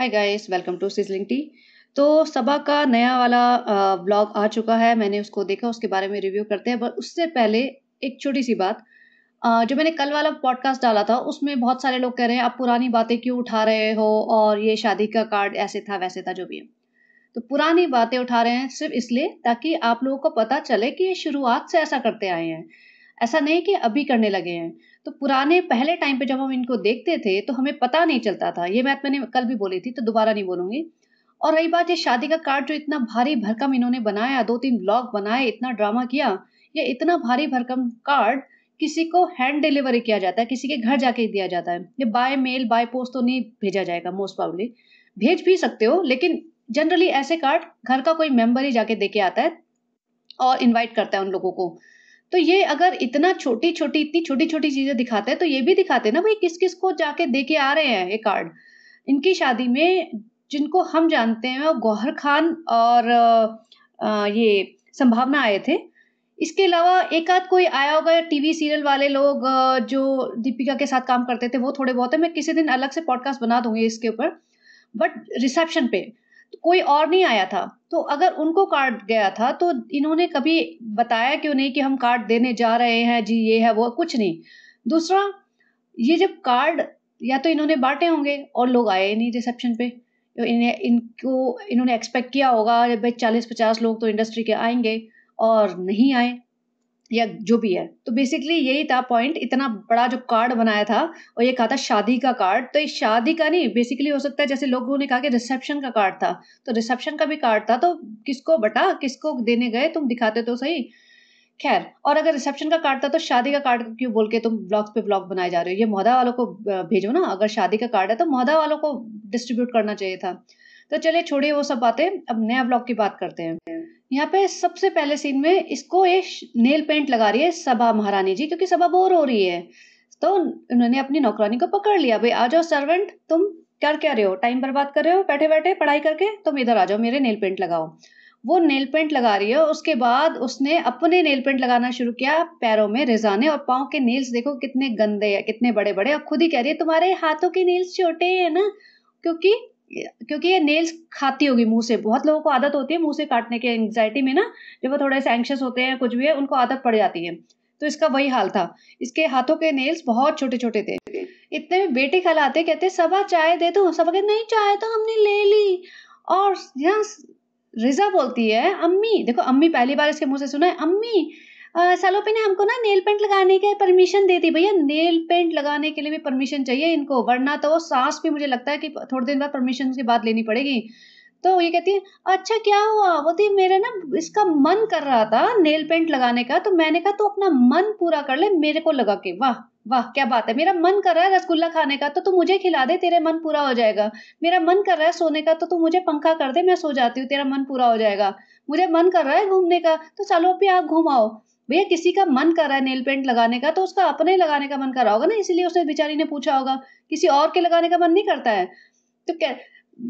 Hi guys welcome to sizzling tea तो सबा का नया वाला ब्लॉग आ चुका है मैंने उसको देखा उसके बारे में रिव्यू करते हैं पर उससे पहले एक छोटी सी बात जो मैंने कल वाला पॉडकास्ट डाला था उसमें बहुत सारे लोग कह रहे हैं आप पुरानी बातें क्यों उठा रहे हो और ये शादी का कार्ड ऐसे था वैसे था जो भी है तो पुरानी बातें उठा रहे हैं सिर्फ इसलिए ताकि आप लोगों को पता चले कि ये शुरुआत से ऐसा करते आए हैं ऐसा नहीं कि अभी करने लगे हैं तो पुराने पहले टाइम पे जब हम इनको देखते थे तो हमें पता नहीं चलता था ये बात मैंने कल भी बोली थी तो दोबारा नहीं बोलूंगी और रही बात ये शादी का कार्ड जो इतना भारी भरकम इन्होंने बनाया दो तीन ब्लॉग बनाए इतना ड्रामा किया ये इतना भारी भरकम कार्ड किसी को हैंड डिलीवरी किया जाता है किसी के घर जाके दिया जाता है ये बाय मेल बाय पोस्ट तो नहीं भेजा जाएगा मोस्ट प्रॉबली भेज भी सकते हो लेकिन जनरली ऐसे कार्ड घर का कोई मेंबर ही जाके दे के आता है और इनवाइट करता है उन लोगों को तो ये अगर इतना छोटी छोटी इतनी छोटी छोटी चीजें दिखाते हैं तो ये भी दिखाते हैं ना भाई किस किस को जाके दे के आ रहे हैं ये कार्ड इनकी शादी में जिनको हम जानते हैं गौहर खान और ये संभावना आए थे इसके अलावा एक आध कोई आया होगा टीवी सीरियल वाले लोग जो दीपिका के साथ काम करते थे वो थोड़े बहुत है मैं किसी दिन अलग से पॉडकास्ट बना दूंगी इसके ऊपर बट रिसेप्शन पे तो कोई और नहीं आया था तो अगर उनको कार्ड गया था तो इन्होंने कभी बताया क्यों नहीं कि हम कार्ड देने जा रहे हैं जी ये है वो कुछ नहीं दूसरा ये जब कार्ड या तो इन्होंने बांटे होंगे और लोग आए नहीं रिसेप्शन पे इन्हें इनको इन्होंने एक्सपेक्ट किया होगा भाई चालीस पचास लोग तो इंडस्ट्री के आएंगे और नहीं आए या जो भी है तो बेसिकली यही था पॉइंट इतना बड़ा जो कार्ड बनाया था और ये कहा था शादी का कार्ड तो इस शादी का नहीं बेसिकली हो सकता है जैसे लोगों ने कहा कि रिसेप्शन का कार्ड था तो रिसेप्शन का भी कार्ड था तो किसको बटा किसको देने गए तुम दिखाते तो सही खैर और अगर रिसेप्शन का कार्ड था तो शादी का कार्ड क्यों बोल के तुम ब्लॉग्स पे ब्लॉग बनाए जा रहे हो ये मोहदा वालों को भेजो ना अगर शादी का कार्ड है तो मोहदा वालों को डिस्ट्रीब्यूट करना चाहिए था तो चले छोड़िए वो सब बातें अब नया ब्लॉग की बात करते हैं यहाँ पे सबसे पहले सीन में इसको ये नेल पेंट लगा रही है सभा महारानी जी क्योंकि सभा बोर हो रही है तो उन्होंने अपनी नौकरानी को पकड़ लिया भाई आ जाओ सर्वेंट तुम क्या कह रहे हो टाइम बर्बाद कर रहे हो बैठे बैठे पढ़ाई करके तुम इधर आ जाओ मेरे नेल पेंट लगाओ वो नेल पेंट लगा रही है उसके बाद उसने अपने नेल पेंट लगाना शुरू किया पैरों में रिजाने और पाओ के नेल्स देखो कितने गंदे हैं कितने बड़े बड़े और खुद ही कह रही है तुम्हारे हाथों के नेल्स छोटे हैं ना क्योंकि क्योंकि ये नेल्स खाती होगी मुंह से बहुत लोगों को आदत होती है मुंह से काटने की एंग्जाइटी में ना जब वो थोड़े से एंक्शस होते हैं कुछ भी है उनको आदत पड़ जाती है तो इसका वही हाल था इसके हाथों के नेल्स बहुत छोटे छोटे थे इतने में बेटे कहलाते कहते सबा चाय दे दो सबा कहते नहीं चाय तो हमने ले ली और यहाँ रिजा बोलती है अम्मी देखो अम्मी पहली बार इसके मुंह से सुना है अम्मी सलोपी ने हमको ना नेल पेंट लगाने की परमिशन दे दी भैया नेल पेंट लगाने के लिए भी परमिशन चाहिए इनको वरना तो सांस भी मुझे लगता है कि थोड़ी देर बाद परमिशन के बाद लेनी पड़ेगी तो ये कहती है अच्छा क्या हुआ वो बोलती मेरा ना इसका मन कर रहा था नेल पेंट लगाने का तो मैंने कहा तो अपना मन पूरा कर ले मेरे को लगा के वाह वाह क्या बात है मेरा मन कर रहा है रसगुल्ला खाने का तो तू मुझे खिला दे तेरे मन पूरा हो जाएगा मेरा मन कर रहा है सोने का तो तू मुझे पंखा कर दे मैं सो जाती हूँ तेरा मन पूरा हो जाएगा मुझे मन कर रहा है घूमने का तो चलो अभी आप घुमाओ भैया किसी का मन कर रहा है नेल पेंट लगाने का तो उसका अपने लगाने का मन कर रहा होगा ना इसीलिए उसने बेचारी ने पूछा होगा किसी और के लगाने का मन नहीं करता है तो क्या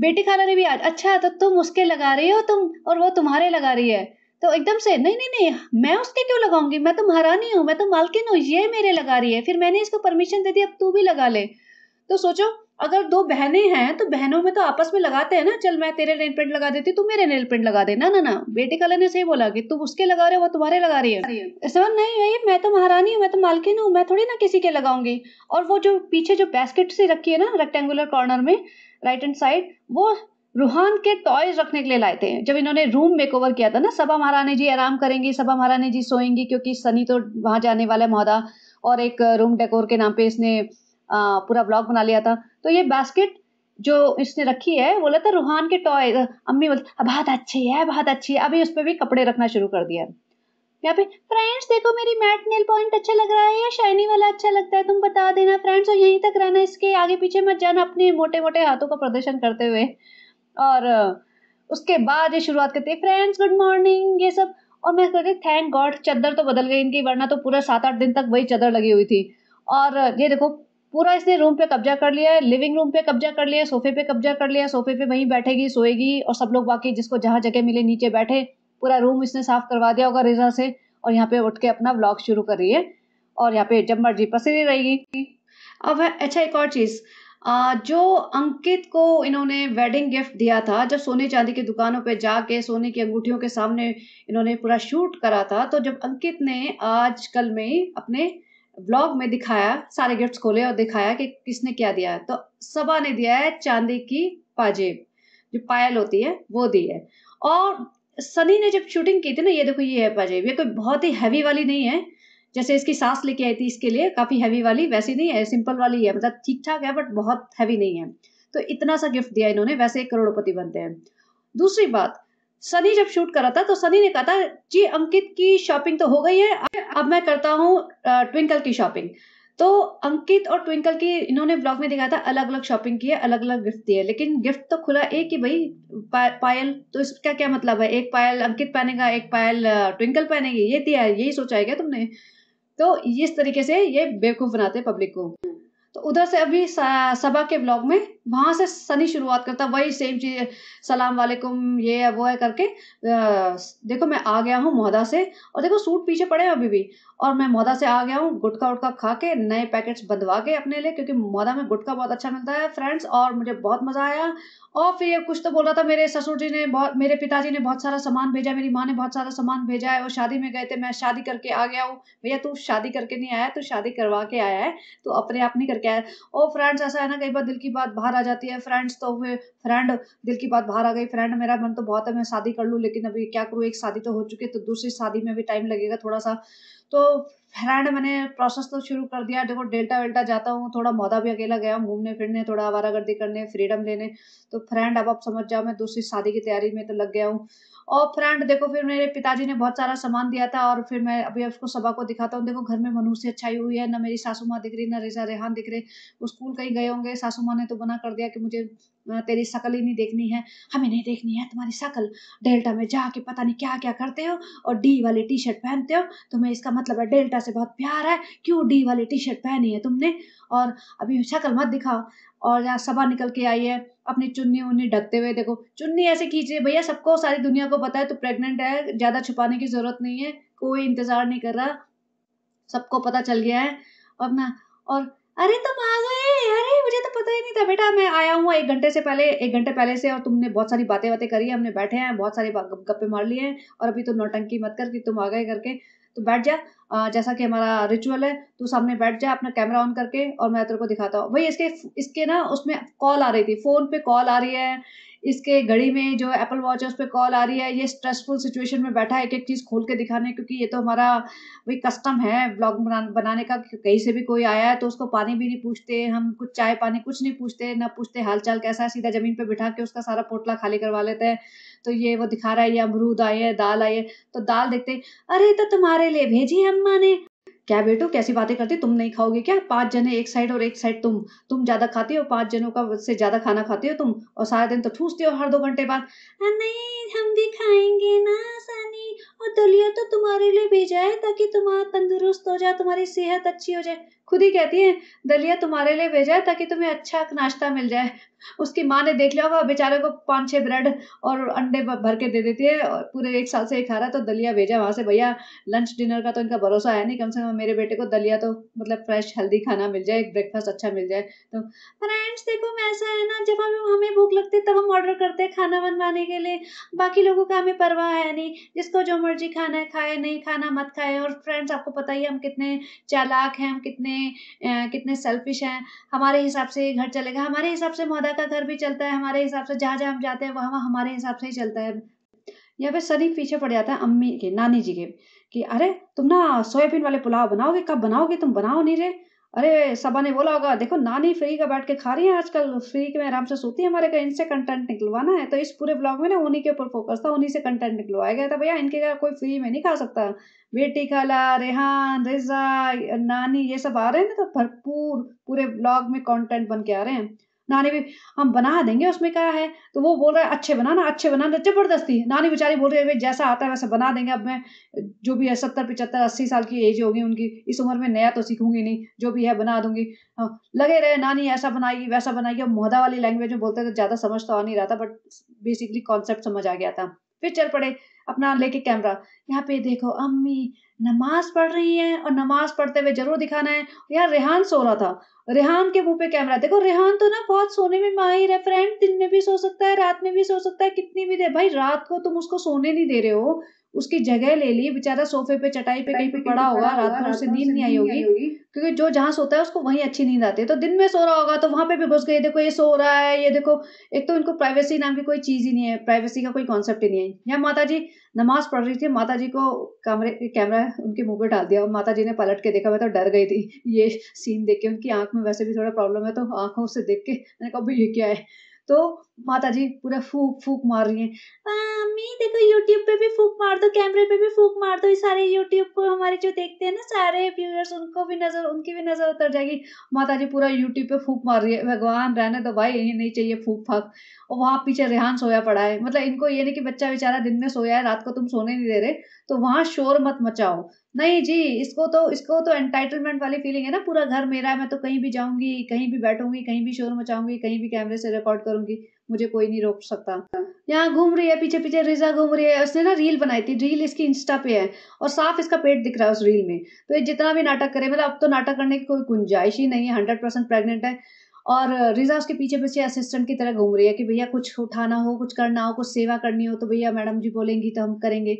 बेटी खाला ने भी आज अच्छा तो तुम उसके लगा रही हो तुम और वो तुम्हारे लगा रही है तो एकदम से नहीं नहीं नहीं मैं उसके क्यों लगाऊंगी मैं तो महारानी हूँ मैं तो मालकिन हूँ ये मेरे लगा रही है फिर मैंने इसको परमिशन दे दी अब तू भी लगा ले तो सोचो अगर दो बहनें हैं तो बहनों में तो आपस में लगाते हैं ना चल मैं तेरे नेल पेंट लगा देती तू मेरे नेल पेंट लगा दे ना ना ना बेटे कला ने सही बोला कि तू उसके लगा रहे हो वो तुम्हारे लगा रही है ऐसा नहीं भाई मैं तो महारानी हूँ मैं तो मालकिन हूँ मैं थोड़ी ना किसी के लगाऊंगी और वो जो पीछे जो बैस्केट से रखी है ना रेक्टेंगुलर कॉर्नर में राइट एंड साइड वो रूहान के टॉयज रखने के लिए लाए थे जब इन्होंने रूम मेकओवर किया था ना सभा महारानी जी आराम करेंगी सभा महारानी जी सोएंगी क्योंकि सनी तो वहां जाने वाला है महोदा और एक रूम डेकोर के नाम पे इसने पूरा ब्लॉग बना लिया था तो ये बास्केट जो इसने रखी है बोला था रूहान के टॉय अम्मी बोलती बहुत अच्छी है बहुत अच्छी है अभी उस पर भी कपड़े रखना शुरू कर दिया यहाँ पे फ्रेंड्स देखो मेरी मैट नेल पॉइंट अच्छा लग रहा है या शाइनी वाला अच्छा लगता है तुम बता देना फ्रेंड्स और यहीं तक रहना इसके आगे पीछे मत जाना अपने मोटे मोटे हाथों का प्रदर्शन करते हुए और उसके बाद ये शुरुआत करती है फ्रेंड्स गुड मॉर्निंग ये सब और मैं कहती थैंक गॉड चादर तो बदल गई इनकी वरना तो पूरा सात आठ दिन तक वही चादर लगी हुई थी और ये देखो पूरा इसने रूम पे कब्जा कर लिया है लिविंग रूम पे कब्जा कर लिया सोफे पे कब्जा कर लिया सोफे पे वहीं बैठेगी सोएगी और सब लोग बाकी जिसको जहाँ जगह मिले नीचे बैठे पूरा रूम इसने साफ करवा दिया होगा रिजा से और यहाँ पे उठ के अपना ब्लॉग शुरू कर रही है और यहाँ पे जब मर्जी पसीरी रहेगी अब अच्छा एक और चीज़ जो अंकित को इन्होंने वेडिंग गिफ्ट दिया था जब सोने चांदी की दुकानों पे जाके सोने की अंगूठियों के सामने इन्होंने पूरा शूट करा था तो जब अंकित ने आज कल में अपने ब्लॉग में दिखाया सारे गिफ्ट्स खोले और दिखाया कि किसने क्या दिया है तो सबा ने दिया है चांदी की पाजेब जो पायल होती है वो दी है और सनी ने जब शूटिंग की थी ना ये देखो ये है पाजेब ये कोई बहुत ही हैवी वाली नहीं है जैसे इसकी सांस लेके आई थी इसके लिए काफ़ी हैवी वाली वैसी नहीं है सिंपल वाली है मतलब ठीक ठाक है बट बहुत हैवी नहीं है तो इतना सा गिफ्ट दिया इन्होंने वैसे एक करोड़पति बनते हैं दूसरी बात सनी जब शूट करा था तो सनी ने कहा था जी अंकित की शॉपिंग तो हो गई है अब मैं करता हूँ ट्विंकल की शॉपिंग तो अंकित और ट्विंकल की इन्होंने ब्लॉग में दिखाया था अलग अलग शॉपिंग की है अलग अलग गिफ्ट दिए लेकिन गिफ्ट तो खुला एक ही भाई पा, पायल तो इसका क्या मतलब है एक पायल अंकित पहनेगा एक पायल ट्विंकल पहनेगी ये दिया है यही सोचा है क्या तुमने तो इस तरीके से ये बेवकूफ़ बनाते पब्लिक को तो उधर से अभी सभा के ब्लॉग में वहां से सनी शुरुआत करता वही सेम चीज सलाम वालेकुम ये है वो है करके देखो मैं आ गया हूँ मोहदा से और देखो सूट पीछे पड़े हैं अभी भी और मैं मोहदा से आ गया हूँ गुटखा उटका खा के नए पैकेट्स बंधवा के अपने लिए क्योंकि मोहदा में गुटखा बहुत अच्छा मिलता है फ्रेंड्स और मुझे बहुत मज़ा आया और फिर ये कुछ तो बोल रहा था मेरे ससुर जी ने बहुत मेरे पिताजी ने बहुत सारा सामान भेजा मेरी माँ ने बहुत सारा सामान भेजा है वो शादी में गए थे मैं शादी करके आ गया हूँ भैया तू शादी करके नहीं आया तू शादी करवा के आया है तू अपने आप नहीं करके आया ओ फ्रेंड्स ऐसा है ना कई बार दिल की बात बाहर आ जाती है फ्रेंड्स तो हुए फ्रेंड दिल की बात बाहर आ गई फ्रेंड मेरा मन तो बहुत है मैं शादी कर लूँ लेकिन अभी क्या करूँ एक शादी तो हो चुकी है तो दूसरी शादी में भी टाइम लगेगा थोड़ा सा तो फ्रेंड मैंने प्रोसेस तो शुरू कर दिया देखो डेल्टा वेल्टा जाता हूँ थोड़ा मौदा भी अकेला गया हूँ घूमने फिरने थोड़ा आवारागर्दी करने फ्रीडम लेने तो फ्रेंड अब आप समझ जाओ मैं दूसरी शादी की तैयारी में तो लग गया हूँ और फ्रेंड देखो फिर मेरे पिताजी ने बहुत सारा सामान दिया था और फिर मैं अभी उसको सभा को दिखाता हूँ देखो घर में मनु से अच्छाई हुई है ना मेरी सासू माँ दिख रही ना रेजा रेहान दिख रहे स्कूल कहीं गए होंगे सासू माँ ने तो मना कर दिया कि मुझे तेरी शकल ही नहीं देखनी है हमें नहीं देखनी है तुम्हारी शकल डेल्टा में जाके पता नहीं क्या क्या करते हो और डी वाली टी शर्ट पहनते हो तुम्हें इसका मतलब है डेल्टा से बहुत प्यार है क्यों डी वाली टी शर्ट पहनी है तुमने और अभी शकल मत दिखाओ और यहाँ सभा निकल के आई है अपनी चुन्नी उन्नी ढकते हुए देखो चुन्नी ऐसे है भैया सबको सारी दुनिया को पता है तो प्रेग्नेंट है ज़्यादा छुपाने की ज़रूरत नहीं है कोई इंतज़ार नहीं कर रहा सबको पता चल गया है और ना और अरे तुम आ गए अरे मुझे तो पता ही नहीं था बेटा मैं आया हूँ एक घंटे से पहले एक घंटे पहले से और तुमने बहुत सारी बातें बातें करी हमने बैठे हैं बहुत सारे गप्पे मार लिए हैं और अभी तो नौटंकी मत कर कि तुम आ गए करके तो बैठ जा जैसा कि हमारा रिचुअल है तो सामने बैठ जा अपना कैमरा ऑन करके और मैं तेरे को दिखाता हूँ भाई इसके इसके ना उसमें कॉल आ रही थी फ़ोन पे कॉल आ रही है इसके घड़ी में जो एप्पल वॉच है उस पर कॉल आ रही है ये स्ट्रेसफुल सिचुएशन में बैठा है एक एक चीज़ खोल के दिखाने क्योंकि ये तो हमारा वही कस्टम है ब्लॉग बनाने का कहीं से भी कोई आया है तो उसको पानी भी नहीं पूछते हम कुछ चाय पानी कुछ नहीं पूछते ना पूछते हाल चाल कैसा है सीधा ज़मीन पर बिठा के उसका सारा पोटला खाली करवा लेते हैं तो ये वो दिखा रहा है ये अमरूद आए हैं दाल आए है तो दाल देखते हैं अरे तो तुम्हारे लिए भेजी है अम्मा ने क्या बेटो कैसी बातें करते तुम नहीं खाओगे क्या पांच जने एक साइड और एक साइड तुम तुम ज्यादा खाते हो पांच जनों का से ज्यादा खाना खाते हो तुम और सारा दिन तो ठूसते हो हर दो घंटे बाद नहीं हम भी खाएंगे ना सनी और दलिया तो तुम्हारे लिए भेजा है ताकि तुम्हारा तंदुरुस्त हो जाए तुम्हारी सेहत अच्छी हो जाए खुद ही कहती है दलिया तुम्हारे लिए भेजा है ताकि तुम्हें अच्छा नाश्ता मिल जाए उसकी माँ ने देख लिया होगा बेचारे को पाँच छः ब्रेड और अंडे भर के दे देती है और पूरे एक साल से ही खा रहा तो दलिया भेजा वहाँ से भैया लंच डिनर का तो इनका भरोसा है नहीं कम से कम मेरे बेटे को दलिया तो मतलब फ्रेश हेल्दी खाना मिल जाए ब्रेकफास्ट अच्छा मिल जाए तो फ्रेंड्स देखो मैं ऐसा है ना जब हम हमें भूख लगती है तब हम ऑर्डर करते हैं खाना बनवाने के लिए बाकी लोगों का हमें परवाह है नहीं जिसको जो मर्जी खाना है खाए नहीं खाना मत खाए और फ्रेंड्स आपको पता ही हम कितने चालाक हैं हम कितने कितने कितने सेल्फिश हैं हमारे हिसाब से घर चलेगा हमारे हिसाब से मोहदा का घर भी चलता है हमारे हिसाब से जहाँ जहाँ हम जाते हैं वहाँ वहाँ हमारे हिसाब से ही चलता है या फिर शरीफ पीछे पड़ जाता है अम्मी के नानी जी के कि अरे तुम ना सोयाबीन वाले पुलाव बनाओगे कब बनाओगे तुम बनाओ नहीं रहे अरे सबा ने बोला होगा देखो नानी फ्री का बैठ के खा रही है आजकल फ्री के में आराम से सोती है हमारे घर इनसे कंटेंट निकलवाना है तो इस पूरे ब्लॉग में ना उन्हीं के ऊपर फोकस था उन्हीं से कंटेंट निकलवाया गया था भैया इनके घर कोई फ्री में नहीं खा सकता बेटी खाला रेहान रिजा नानी ये सब आ रहे हैं ना तो भरपूर पूरे ब्लॉग में कंटेंट बन के आ रहे हैं नानी भी हम बना देंगे उसमें क्या है तो वो बोल रहा है अच्छे बनाना अच्छे बनाना जबरदस्ती नानी बेचारी बोल रही है जैसा आता है वैसा बना देंगे अब मैं जो भी है सत्तर पिचहत्तर अस्सी साल की एज होगी उनकी इस उम्र में नया तो सीखूंगी नहीं जो भी है बना दूंगी लगे रहे नानी ऐसा बनाएगी वैसा बनाइए मोहदा वाली लैंग्वेज में बोलते थे तो ज़्यादा समझ तो आ नहीं रहा था बट बेसिकली कॉन्सेप्ट समझ आ गया था फिर चल पड़े अपना लेके कैमरा यहाँ पे देखो अम्मी नमाज पढ़ रही है और नमाज पढ़ते हुए जरूर दिखाना है यार रेहान सो रहा था रेहान के मुंह पे कैमरा देखो रेहान तो ना बहुत सोने में माहिर है फ्रेंड दिन में भी सो सकता है रात में भी सो सकता है कितनी भी देर भाई रात को तुम उसको सोने नहीं दे रहे हो उसकी जगह ले ली बेचारा सोफे पे चटाई पे कहीं पे पड़ा होगा रात में उसे नींद नहीं आई होगी क्योंकि जो जहाँ सोता है उसको वहीं अच्छी नींद आती है तो दिन में सो रहा होगा तो वहाँ पे भी घुस गए देखो ये सो रहा है ये देखो एक तो इनको प्राइवेसी नाम की कोई चीज़ ही नहीं है प्राइवेसी का कोई कॉन्सेप्ट ही नहीं है यहाँ माता जी नमाज पढ़ रही थी माता जी को कमरे कैमरा उनके मुंह पे डाल दिया और माता जी ने पलट के देखा मैं तो डर गई थी ये सीन देख के उनकी आंख में वैसे भी थोड़ा प्रॉब्लम है तो आंखों से देख के मैंने कहा भाई ये क्या है तो माता जी पूरा फूक फूक मार रही है मम्मी देखो यूट्यूब पे भी फूक मार दो कैमरे पे भी फूक मार दो सारे यूट्यूब को हमारे जो देखते हैं ना सारे व्यूअर्स उनको भी नज़र उनकी भी नज़र उतर जाएगी माता जी पूरा यूट्यूब पे फूक मार रही है भगवान रहने तो भाई यही नहीं चाहिए फूक फाक और वहाँ पीछे रेहान सोया पड़ा है मतलब इनको ये नहीं कि बच्चा बेचारा दिन में सोया है रात को तुम सोने नहीं दे रहे तो वहाँ शोर मत मचाओ नहीं जी इसको तो इसको तो एंटाइटलमेंट वाली फीलिंग है ना पूरा घर मेरा है मैं तो कहीं भी जाऊंगी कहीं भी बैठूंगी कहीं भी शोर मचाऊंगी कहीं भी कैमरे से रिकॉर्ड करूंगी मुझे कोई नहीं रोक सकता यहाँ घूम रही है पीछे पीछे रिजा घूम रही है उसने ना रील बनाई थी रील इसकी इंस्टा पे है और साफ इसका पेट दिख रहा है उस रील में तो ये जितना भी नाटक करे मतलब अब तो नाटक करने की कोई गुंजाइश ही नहीं है हंड्रेड परसेंट प्रेगनेंट है और रिजा उसके पीछे पीछे असिस्टेंट की तरह घूम रही है कि भैया कुछ उठाना हो कुछ करना हो कुछ सेवा करनी हो तो भैया मैडम जी बोलेंगी तो हम करेंगे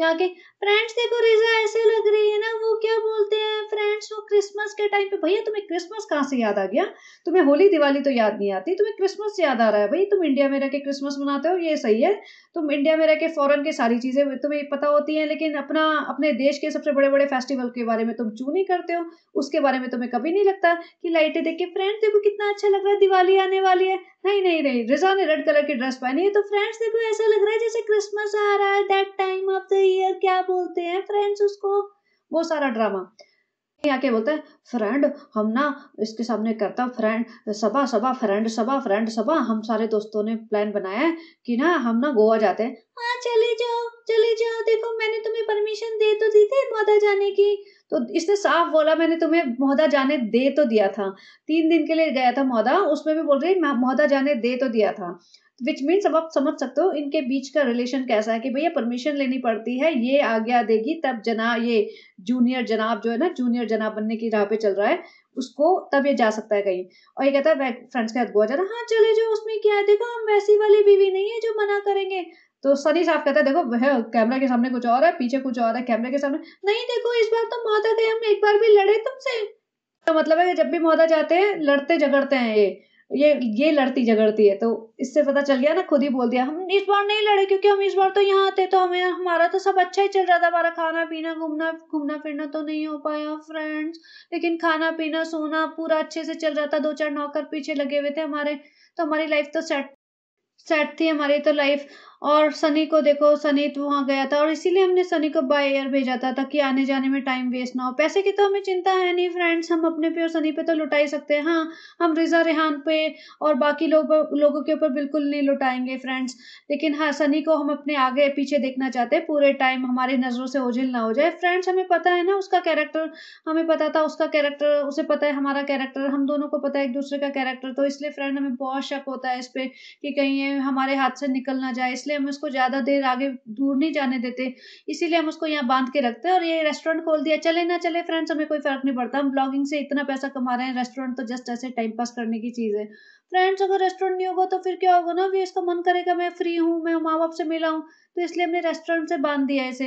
यहाँ के फ्रेंड्स देखो रिजा ऐसे लग रही है ना वो क्या बोलते हैं फ्रेंड्स वो क्रिसमस के टाइम पे भैया तुम्हें क्रिसमस कहाँ से याद आ गया तुम्हें होली दिवाली तो याद नहीं आती तुम्हें क्रिसमस याद आ रहा है भाई तुम इंडिया में रह के क्रिसमस मनाते हो ये सही है तुम इंडिया में रह के फॉरन के सारी चीज़ें तुम्हें पता होती है लेकिन अपना अपने देश के सबसे बड़े बड़े फेस्टिवल के बारे में तुम चू नहीं करते हो उसके बारे में तुम्हें कभी नहीं लगता कि लाइटें देख के फ्रेंड्स देखो कितना अच्छा लग रहा है दिवाली आने वाली है नहीं नहीं नहीं रिजा ने रेड कलर की ड्रेस पहनी है तो फ्रेंड्स देखो ऐसा लग रहा है जैसे क्रिसमस आ रहा है that time of the year क्या बोलते हैं फ्रेंड्स उसको वो सारा ड्रामा यहाँ क्या बोलते हैं फ्रेंड हम ना इसके सामने करता फ्रेंड सभा सभा फ्रेंड सभा फ्रेंड सभा हम सारे दोस्तों ने प्लान बनाया है कि ना हम ना गोवा जाते हैं हाँ चले जाओ चले जाओ देखो मैंने तुम्हें परमिशन दे तो दी थी मोहदा जाने की तो इसने साफ बोला मैंने तुम्हें मोहदा जाने दे तो दिया था तीन दिन के लिए गया था मोहदा उसमें भी बोल रही मोहदा जाने दे तो दिया था विच मीन्स अब आप समझ सकते हो इनके बीच का रिलेशन कैसा है कि भैया परमिशन लेनी पड़ती है ये आज्ञा देगी तब जना ये जूनियर जनाब जो है ना जूनियर जनाब बनने की राह पे चल रहा है उसको तब ये जा सकता है कहीं और ये कहता है फ्रेंड्स के साथ गोवा जाना हाँ चले जो उसमें क्या है देखो हम वैसी वाली बीवी नहीं है जो मना करेंगे तो सनी साफ कहता है देखो वह कैमरा के सामने कुछ और है पीछे कुछ और है कैमरा के सामने नहीं देखो इस बार तो माता गए हम एक बार भी लड़े तुमसे तो मतलब है कि जब भी मोदा जाते हैं लड़ते झगड़ते हैं ये ये ये लड़ती झगड़ती है तो इससे पता चल गया ना खुद ही बोल दिया हम इस बार नहीं लड़े क्योंकि हम इस बार तो यहाँ आते तो हमें हमारा तो सब अच्छा ही चल रहा था हमारा खाना पीना घूमना घूमना फिरना तो नहीं हो पाया फ्रेंड्स लेकिन खाना पीना सोना पूरा अच्छे से चल रहा था दो चार नौकर पीछे लगे हुए थे हमारे तो हमारी लाइफ तो सेट सेट थी हमारी तो लाइफ और सनी को देखो सनी तो वहाँ गया था और इसीलिए हमने सनी को बाय एयर भेजा था ताकि आने जाने में टाइम वेस्ट ना हो पैसे की तो हमें चिंता है नहीं फ्रेंड्स हम अपने पे और सनी पे तो लुटा ही सकते हैं हाँ हम रिजा रेहान पे और बाकी लोग लोगों के ऊपर बिल्कुल नहीं लुटाएंगे फ्रेंड्स लेकिन हाँ सनी को हम अपने आगे पीछे देखना चाहते हैं पूरे टाइम हमारी नज़रों से ओझिल ना हो जाए फ्रेंड्स हमें पता है ना उसका कैरेक्टर हमें पता था उसका कैरेक्टर उसे पता है हमारा कैरेक्टर हम दोनों को पता है एक दूसरे का कैरेक्टर तो इसलिए फ्रेंड हमें बहुत शक होता है इस पर कि कहीं हमारे हाथ से निकल ना जाए इसलिए इसलिए हम उसको ज़्यादा देर आगे दूर नहीं जाने देते इसीलिए हम उसको यहाँ बांध के रखते हैं और ये रेस्टोरेंट खोल दिया चले ना चले फ्रेंड्स हमें कोई फ़र्क नहीं पड़ता हम ब्लॉगिंग से इतना पैसा कमा रहे हैं रेस्टोरेंट तो जस्ट ऐसे टाइम पास करने की चीज़ है फ्रेंड्स अगर रेस्टोरेंट नहीं होगा तो फिर क्या होगा ना भी इसका तो मन करेगा मैं फ्री हूँ मैं माँ बाप से मिला हूँ तो इसलिए हमने रेस्टोरेंट से बांध दिया इसे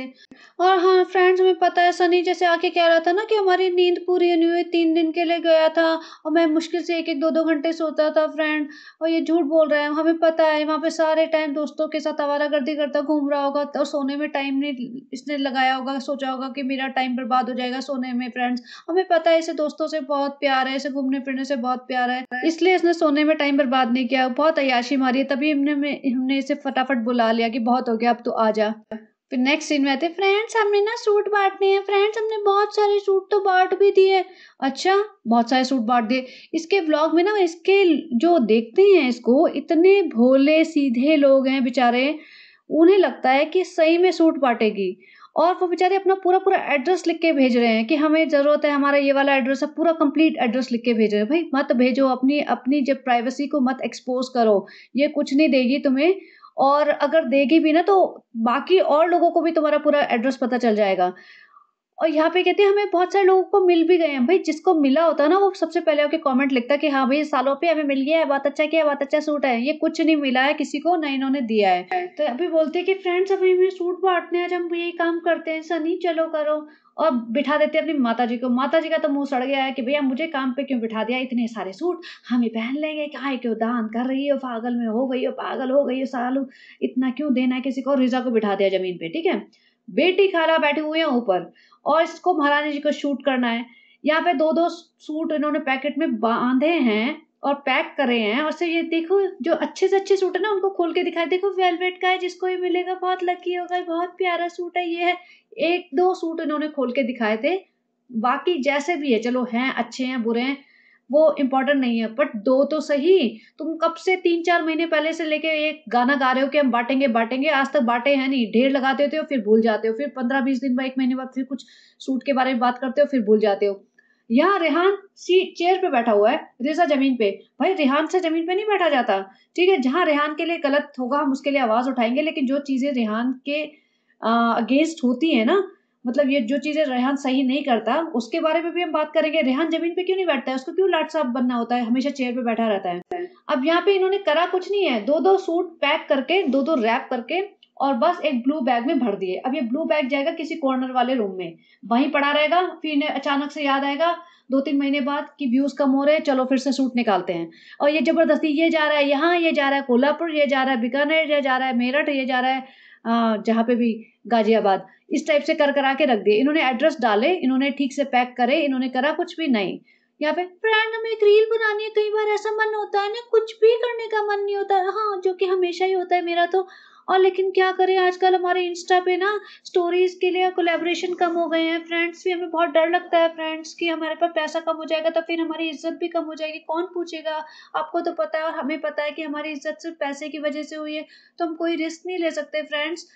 और हाँ फ्रेंड्स हमें पता है सनी जैसे आके कह रहा था ना कि हमारी नींद पूरी नहीं हुई तीन दिन के लिए गया था और मैं मुश्किल से एक एक दो दो घंटे सोता था फ्रेंड और ये झूठ बोल रहा है हमें पता है वहाँ पे सारे टाइम दोस्तों के साथ आवारा गर्दी करता घूम रहा होगा और तो सोने में टाइम नहीं इसने लगाया होगा सोचा होगा कि मेरा टाइम बर्बाद हो जाएगा सोने में फ्रेंड्स हमें पता है इसे दोस्तों से बहुत प्यार है इसे घूमने फिरने से बहुत प्यार है इसलिए इसने सोने में टाइम बर्बाद नहीं किया बहुत अयाशी मारी है तभी हमने हमने इसे फटाफट बुला लिया कि बहुत हो गया अब तो आ जा फिर नेक्स्ट सीन में आते फ्रेंड्स हमने ना सूट बांटने हैं फ्रेंड्स हमने बहुत सारे सूट तो बांट भी दिए अच्छा बहुत सारे सूट बांट दिए इसके ब्लॉग में ना इसके जो देखते हैं इसको इतने भोले सीधे लोग हैं बेचारे उन्हें लगता है कि सही में सूट बांटेगी और वो बेचारे अपना पूरा पूरा एड्रेस लिख के भेज रहे हैं कि हमें ज़रूरत है हमारा ये वाला एड्रेस है पूरा कंप्लीट एड्रेस लिख के भेज रहे हैं भाई मत भेजो अपनी अपनी जब प्राइवेसी को मत एक्सपोज करो ये कुछ नहीं देगी तुम्हें और अगर देगी भी ना तो बाकी और लोगों को भी तुम्हारा पूरा एड्रेस पता चल जाएगा और यहाँ पे कहते हैं हमें बहुत सारे लोगों को मिल भी गए हैं भाई जिसको मिला होता ना वो सबसे पहले आपके कमेंट लिखता कि हाँ भाई सालों पे हमें मिल गया है बहुत अच्छा किया बहुत अच्छा सूट है ये कुछ नहीं मिला है किसी को ना इन्होंने दिया है तो अभी बोलते हैं कि फ्रेंड्स अभी हमें सूट बांटने आज हम यही काम करते हैं सनी चलो करो और बिठा देते अपनी माता जी को माता जी का तो मुंह सड़ गया है कि भैया मुझे काम पे क्यों बिठा दिया इतने सारे सूट हम ही पहन लेंगे कहाँ क्यों दान कर रही हो पागल में हो गई हो पागल हो गई हो सालू इतना क्यों देना है किसी को रिजा को बिठा दिया जमीन पे ठीक है बेटी खाला बैठी हुई है ऊपर और इसको महारानी जी को शूट करना है यहाँ पे दो दो सूट इन्होंने पैकेट में बांधे हैं और पैक करे हैं और सिर्फ ये देखो जो अच्छे से अच्छे सूट है ना उनको खोल के दिखाए देखो वेलवेट का है जिसको ये मिलेगा बहुत लकी होगा बहुत प्यारा सूट है ये है एक दो सूट इन्होंने खोल के दिखाए थे बाकी जैसे भी है चलो हैं अच्छे हैं बुरे हैं वो इम्पोर्टेंट नहीं है बट दो तो सही तुम कब से तीन चार महीने पहले से लेके एक गाना गा रहे हो कि हम बांटेंगे बांटेंगे आज तक बांटे हैं नहीं ढेर लगाते होते हो फिर भूल जाते हो फिर पंद्रह बीस दिन बाद एक महीने बाद फिर कुछ सूट के बारे में बात करते हो फिर भूल जाते हो यहाँ रेहान सी चेयर पे बैठा हुआ है रेजा जमीन पे भाई रेहान से जमीन पे नहीं बैठा जाता ठीक है जहाँ रेहान के लिए गलत होगा हम उसके लिए आवाज उठाएंगे लेकिन जो चीजें रेहान के अगेंस्ट होती है ना मतलब ये जो चीज़ें रेहान सही नहीं करता उसके बारे में भी हम बात करेंगे रेहान जमीन पे क्यों नहीं बैठता है उसको क्यों लाट साहब बनना होता है हमेशा चेयर पे बैठा रहता है अब यहाँ पे इन्होंने करा कुछ नहीं है दो दो सूट पैक करके दो दो रैप करके और बस एक ब्लू बैग में भर दिए अब ये ब्लू बैग जाएगा किसी कॉर्नर वाले रूम में वहीं पड़ा रहेगा फिर इन्हें अचानक से याद आएगा दो तीन महीने बाद कि व्यूज कम हो रहे हैं चलो फिर से सूट निकालते हैं और ये जबरदस्ती ये जा रहा है यहाँ ये जा रहा है कोल्हापुर ये जा रहा है बीकानेर ये जा रहा है मेरठ ये जा रहा है जहाँ पे भी गाजियाबाद इस टाइप से कर करा के रख दिए इन्होंने एड्रेस डाले इन्होंने ठीक से पैक करे इन्होंने करा कुछ भी नहीं यहाँ पे फ्रेंड हमें एक रील बनानी है कई बार ऐसा मन होता है ना कुछ भी करने का मन नहीं होता हाँ जो कि हमेशा ही होता है मेरा तो और लेकिन क्या करें आजकल हमारे इंस्टा पे ना स्टोरीज के लिए कोलेब्रेशन कम हो गए हैं फ्रेंड्स भी हमें बहुत डर लगता है फ्रेंड्स कि हमारे पास पैसा कम हो जाएगा तो फिर हमारी इज्जत भी कम हो जाएगी कौन पूछेगा आपको तो पता है और हमें पता है कि हमारी इज्जत सिर्फ पैसे की वजह से हुई है तो हम कोई रिस्क नहीं ले सकते फ्रेंड्स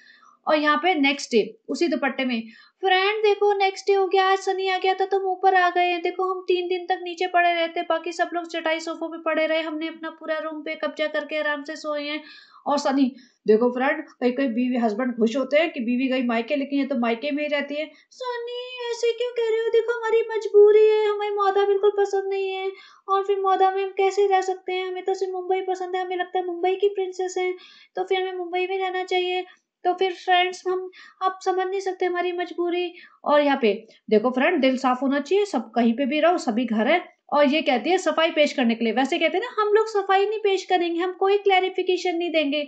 और यहाँ पे नेक्स्ट डे उसी दुपट्टे में फ्रेंड देखो नेक्स्ट डे हो गया आज सनी आ गया था तो हम ऊपर आ गए हैं देखो हम तीन दिन तक नीचे पड़े रहते बाकी सब लोग चटाई सोफों पे पड़े रहे हमने अपना पूरा रूम पे कब्जा करके आराम से सोए हैं और सनी देखो फ्रेंड कई कई बीवी हस्बैंड खुश होते हैं कि बीवी गई मायके लेकिन ये तो मायके में ही रहती है सोनी ऐसे क्यों कह रहे हो देखो हमारी मजबूरी है हमें मौदा बिल्कुल पसंद नहीं है और फिर मौदा में हम कैसे रह सकते हैं हमें तो सिर्फ मुंबई पसंद है हमें लगता है मुंबई की प्रिंसेस है तो फिर हमें मुंबई में रहना चाहिए तो फिर फ्रेंड्स हम आप समझ नहीं सकते हमारी मजबूरी और यहाँ पे देखो फ्रेंड दिल साफ होना चाहिए सब कहीं पे भी रहो सभी घर है और ये कहती है सफाई पेश करने के लिए वैसे कहते हैं ना हम लोग सफाई नहीं पेश करेंगे हम कोई क्लैरिफिकेशन नहीं देंगे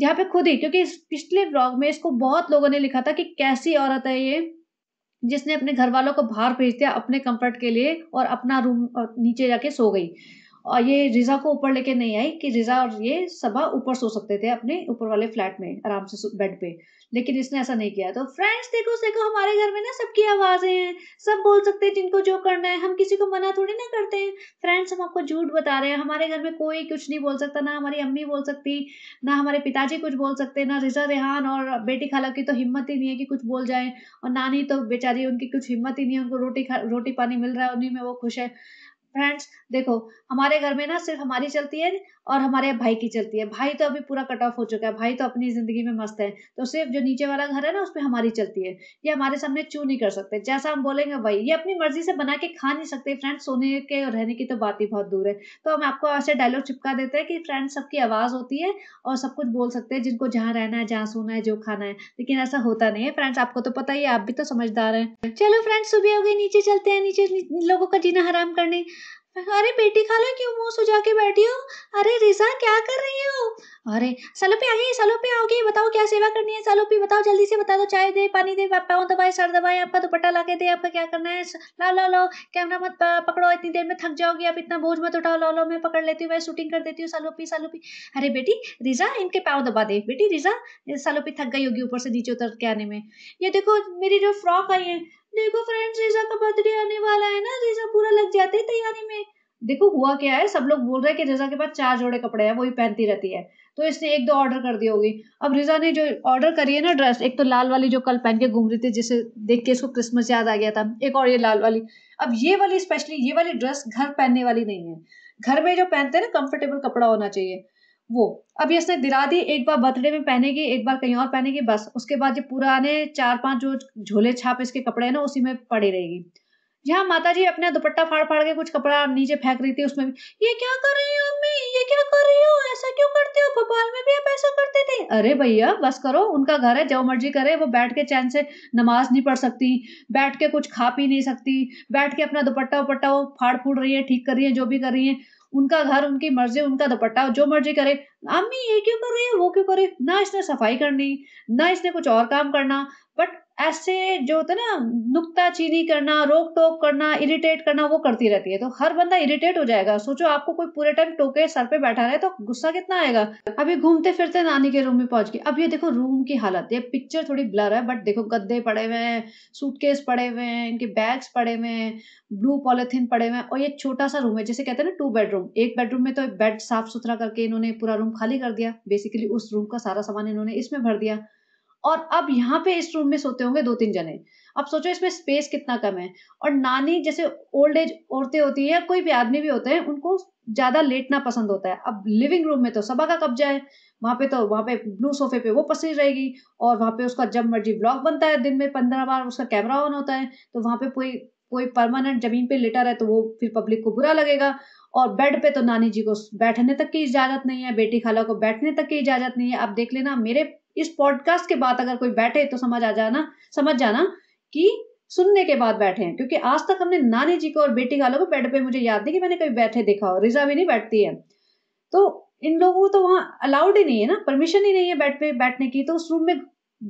यहाँ पे खुद ही क्योंकि इस पिछले ब्लॉग में इसको बहुत लोगों ने लिखा था कि कैसी औरत है ये जिसने अपने घर वालों को बाहर भेज दिया अपने कंफर्ट के लिए और अपना रूम नीचे जाके सो गई और ये रिजा को ऊपर लेके नहीं आई कि रिजा और ये सबा ऊपर सो सकते थे अपने ऊपर वाले फ्लैट में आराम से बेड पे लेकिन इसने ऐसा नहीं किया तो फ्रेंड्स देखो देखो हमारे घर में ना सबकी आवाजें हैं सब बोल सकते हैं जिनको जो करना है हम किसी को मना थोड़ी ना करते हैं फ्रेंड्स हम आपको झूठ बता रहे हैं हमारे घर में कोई कुछ नहीं बोल सकता ना हमारी अम्मी बोल सकती ना हमारे पिताजी कुछ बोल सकते ना रिजा रेहान और बेटी खाला की तो हिम्मत ही नहीं है कि कुछ बोल जाए और नानी तो बेचारी उनकी कुछ हिम्मत ही नहीं है उनको रोटी रोटी पानी मिल रहा है उन्हीं में वो खुश है फ्रेंड्स देखो हमारे घर में ना सिर्फ हमारी चलती है और हमारे भाई की चलती है भाई तो अभी पूरा कट ऑफ हो चुका है भाई तो अपनी जिंदगी में मस्त है तो सिर्फ जो नीचे वाला घर है ना पर हमारी चलती है ये हमारे सामने चू नहीं कर सकते जैसा हम बोलेंगे वही ये अपनी मर्जी से बना के खा नहीं सकते फ्रेंड्स सोने के और रहने की तो बात ही बहुत दूर है तो हम आपको ऐसे डायलॉग चिपका देते हैं कि फ्रेंड्स सबकी आवाज़ होती है और सब कुछ बोल सकते हैं जिनको जहाँ रहना है जहाँ सोना है जो खाना है लेकिन ऐसा होता नहीं है फ्रेंड्स आपको तो पता ही है आप भी तो समझदार हैं चलो फ्रेंड्स सुबह हो गई नीचे चलते हैं नीचे लोगों का जीना हराम करने अरे बेटी खाला क्यों मुंह सुझा के बैठी हो अरे रिजा क्या कर रही हो अरे सालो पे आई सालो पे आओगे बताओ क्या सेवा करनी है सलो पे बताओ जल्दी से बता दो चाय दे पानी दे पाओ दबाए सर दबाए आपका दुपट्टा ला के दे आपका क्या करना है लाओ लो लाओ कैमरा मत पकड़ो इतनी देर में थक जाओगी आप इतना बोझ मत उठाओ लो लो मैं पकड़ लेती हूँ मैं शूटिंग कर देती हूँ सालो पी सालो पी अरे बेटी रिजा इनके पाओ दबा दे बेटी रिजा सालो पी थक गई होगी ऊपर से नीचे उतर के आने में ये देखो मेरी जो फ्रॉक आई है देखो फ्रेंड्स रीजा का बर्थडे आने वाला है ना रीजा पूरा लग जाते है तैयारी में देखो हुआ क्या है सब लोग बोल रहे हैं कि रीजा के पास चार जोड़े कपड़े हैं वो ही पहनती रहती है तो इसने एक दो ऑर्डर कर दी होगी अब रीजा ने जो ऑर्डर करी है ना ड्रेस एक तो लाल वाली जो कल पहन के घूम रही थी जिसे देख के इसको क्रिसमस याद आ गया था एक और ये लाल वाली अब ये वाली स्पेशली ये वाली ड्रेस घर पहनने वाली नहीं है घर में जो पहनते हैं ना कंफर्टेबल कपड़ा होना चाहिए वो अब इसने दिला दी एक बार बर्थडे में पहनेगी एक बार कहीं और पहनेगी बस उसके बाद ये पुराने चार पांच जो झोले छाप इसके कपड़े हैं ना उसी में पड़ी रहेगी यहाँ माता जी अपने दुपट्टा फाड़ फाड़ के कुछ कपड़ा नीचे फेंक रही थी उसमें भी ये क्या कर रही हो अम्मी ये क्या कर रही हो ऐसा क्यों करते हो भोपाल में भी आप ऐसा करते थे अरे भैया बस करो उनका घर है जो मर्जी करे वो बैठ के चैन से नमाज नहीं पढ़ सकती बैठ के कुछ खा पी नहीं सकती बैठ के अपना दुपट्टा उपट्टा वो फाड़ फूड़ रही है ठीक कर रही है जो भी कर रही है उनका घर उनकी मर्जी उनका दुपट्टा जो मर्जी करे अम्मी ये क्यों कर रही है वो क्यों करे ना इसने सफाई करनी ना इसने कुछ और काम करना बट ऐसे जो होता है ना नुकताचीनी करना रोक टोक करना इरिटेट करना वो करती रहती है तो हर बंदा इरिटेट हो जाएगा सोचो आपको कोई पूरे टाइम टोके सर पे बैठा रहे तो गुस्सा कितना आएगा अभी घूमते फिरते नानी के रूम में पहुंच गए अब ये देखो रूम की हालत ये पिक्चर थोड़ी ब्लर है बट देखो गद्दे पड़े हुए हैं सूटकेस पड़े हुए हैं इनके बैग्स पड़े हुए हैं ब्लू पॉलिथीन पड़े हुए हैं और ये छोटा सा रूम है जैसे कहते हैं ना टू बेडरूम एक बेडरूम में तो बेड साफ सुथरा करके इन्होंने पूरा रूम खाली कर दिया बेसिकली उस रूम का सारा सामान इन्होंने इसमें भर दिया और अब यहाँ पे इस रूम में सोते होंगे दो तीन जने अब सोचो इसमें स्पेस कितना कम है और नानी जैसे ओल्ड एज औरतें होती है या कोई भी आदमी भी होते हैं उनको ज्यादा लेटना पसंद होता है अब लिविंग रूम में तो सभा का कब्जा है वहां पे तो वहां पे ब्लू सोफे पे वो पसी रहेगी और वहां पे उसका जब मर्जी ब्लॉग बनता है दिन में पंद्रह बार उसका कैमरा ऑन होता है तो वहां पे कोई कोई परमानेंट जमीन पे लेटा रहे तो वो फिर पब्लिक को बुरा लगेगा और बेड पे तो नानी जी को बैठने तक की इजाजत नहीं है बेटी खाला को बैठने तक की इजाजत नहीं है आप देख लेना मेरे इस पॉडकास्ट के बाद अगर कोई बैठे तो समझ आ जाना समझ जाना कि सुनने के बाद बैठे हैं क्योंकि आज तक हमने नानी जी को और बेटी वालों को बेड पे मुझे याद नहीं कि मैंने कभी बैठे देखा हो रिजा भी नहीं बैठती है तो इन लोगों को तो वहाँ अलाउड ही नहीं है ना परमिशन ही नहीं है बेड पे बैठने की तो उस रूम में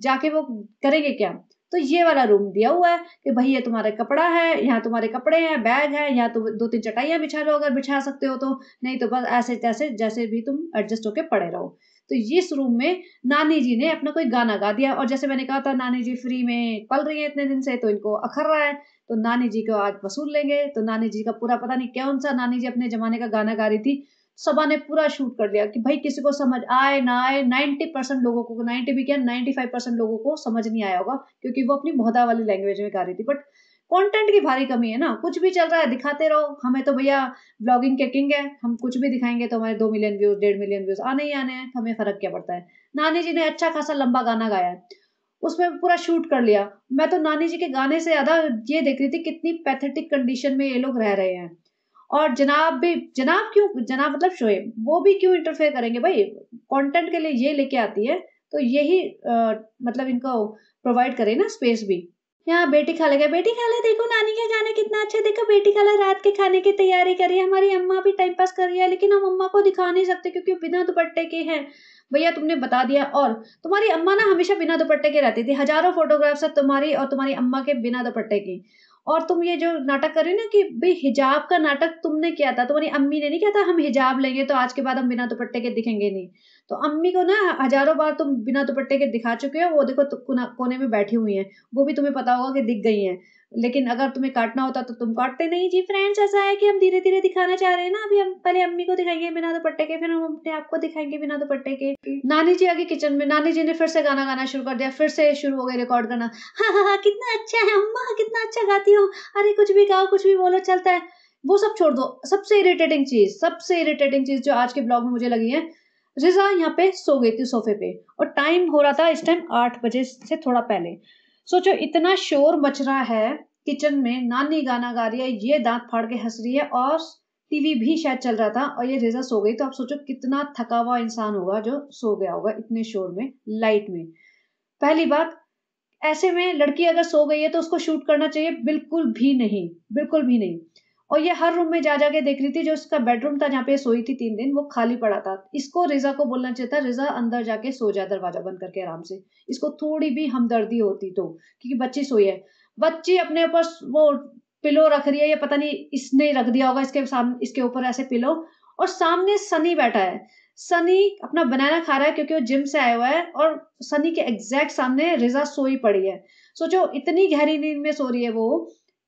जाके वो करेंगे क्या तो ये वाला रूम दिया हुआ है कि भाई ये तुम्हारा कपड़ा है यहाँ तुम्हारे कपड़े हैं बैग है यहाँ तो दो तीन चटाइयाँ बिछा लो अगर बिछा सकते हो तो नहीं तो बस ऐसे तैसे जैसे भी तुम एडजस्ट होके पड़े रहो तो इस रूम में नानी जी ने अपना कोई गाना गा दिया और जैसे मैंने कहा था नानी जी फ्री में पल रही है इतने दिन से तो इनको अखर रहा है तो नानी जी को आज वसूल लेंगे तो नानी जी का पूरा पता नहीं कौन सा नानी जी अपने जमाने का गाना गा रही थी सभा ने पूरा शूट कर लिया कि भाई किसी को समझ आए ना आए नाइन्टी परसेंट लोगों को नाइन्टी भी क्या नाइन्टी फाइव परसेंट लोगों को समझ नहीं आया होगा क्योंकि वो अपनी बहुधा वाली लैंग्वेज में गा रही थी बट कंटेंट की भारी कमी है ना कुछ भी चल रहा है दिखाते रहो हमें तो भैया ब्लॉगिंग के किंग है हम कुछ भी दिखाएंगे तो हमारे दो मिलियन व्यूज डेढ़ मिलियन व्यूज आने ही आने हैं हमें फर्क क्या पड़ता है नानी जी ने अच्छा खासा लंबा गाना गाया है उसमें पूरा शूट कर लिया मैं तो नानी जी के गाने से ज्यादा ये देख रही थी कितनी पैथेटिक कंडीशन में ये लोग रह रहे हैं और जनाब भी जनाब क्यों जनाब मतलब शोएब वो भी क्यों इंटरफेयर करेंगे भाई कंटेंट के लिए ये लेके आती है तो यही मतलब इनको प्रोवाइड करे ना स्पेस भी यहाँ बेटी खाला गया बेटी खाला देखो नानी का गाना कितना अच्छा देखो बेटी खाला रात के खाने की तैयारी कर रही है हमारी अम्मा भी टाइम पास कर रही है लेकिन हम अम्मा को दिखा नहीं सकते क्योंकि बिना दुपट्टे के हैं भैया तुमने बता दिया और तुम्हारी अम्मा ना हमेशा बिना दुपट्टे के रहती थी हजारों फोटोग्राफ्स है तुम्हारी और तुम्हारी अम्मा के बिना दुपट्टे की और तुम ये जो नाटक कर रहे हो ना कि भाई हिजाब का नाटक तुमने किया था तुम्हारी अम्मी ने नहीं किया था हम हिजाब लेंगे तो आज के बाद हम बिना दुपट्टे के दिखेंगे नहीं तो अम्मी को ना हजारों बार तुम बिना दुपट्टे के दिखा चुके हो वो देखो कोने में बैठी हुई है वो भी तुम्हें पता होगा कि दिख गई है लेकिन अगर तुम्हें काटना होता तो तुम काटते नहीं जी फ्रेंड्स ऐसा है कि हम धीरे धीरे दिखाना चाह रहे हैं ना अभी हम पहले अम्मी को दिखाएंगे बिना दुपट्टे के फिर हम अपने आपको दिखाएंगे बिना दुपट्टे के नानी जी आगे किचन में नानी जी ने फिर से गाना गाना शुरू कर दिया फिर से शुरू हो गई रिकॉर्ड करना हाँ हाँ हा कितना अच्छा है अम्मा कितना अच्छा गाती हो अरे कुछ भी गाओ कुछ भी बोलो चलता है वो सब छोड़ दो सबसे इरिटेटिंग चीज सबसे इरिटेटिंग चीज जो आज के ब्लॉग में मुझे लगी है रिजा यहाँ पे सो गई थी सोफे पे और टाइम हो रहा था इस टाइम आठ बजे से थोड़ा पहले सोचो इतना शोर मच रहा है किचन में नानी गाना गा रही है ये दांत फाड़ के हंस रही है और टीवी भी शायद चल रहा था और ये रिजा सो गई तो आप सोचो कितना थका हुआ इंसान होगा जो सो गया होगा इतने शोर में लाइट में पहली बात ऐसे में लड़की अगर सो गई है तो उसको शूट करना चाहिए बिल्कुल भी नहीं बिल्कुल भी नहीं और ये हर रूम में जा जाके देख रही थी जो उसका बेडरूम था जहाँ पे सोई थी तीन दिन वो खाली पड़ा था इसको रिजा को बोलना चाहिए था रिजा अंदर जाके सो जाए दरवाजा बंद करके आराम से इसको थोड़ी भी हमदर्दी होती तो क्योंकि बच्ची सोई है बच्ची अपने ऊपर वो पिलो रख रही है ये पता नहीं इसने रख दिया होगा इसके सामने इसके ऊपर ऐसे पिलो और सामने सनी बैठा है सनी अपना बनाना खा रहा है क्योंकि वो जिम से आया हुआ है और सनी के एग्जैक्ट सामने रिजा सोई पड़ी है सोचो इतनी गहरी नींद में सो रही है वो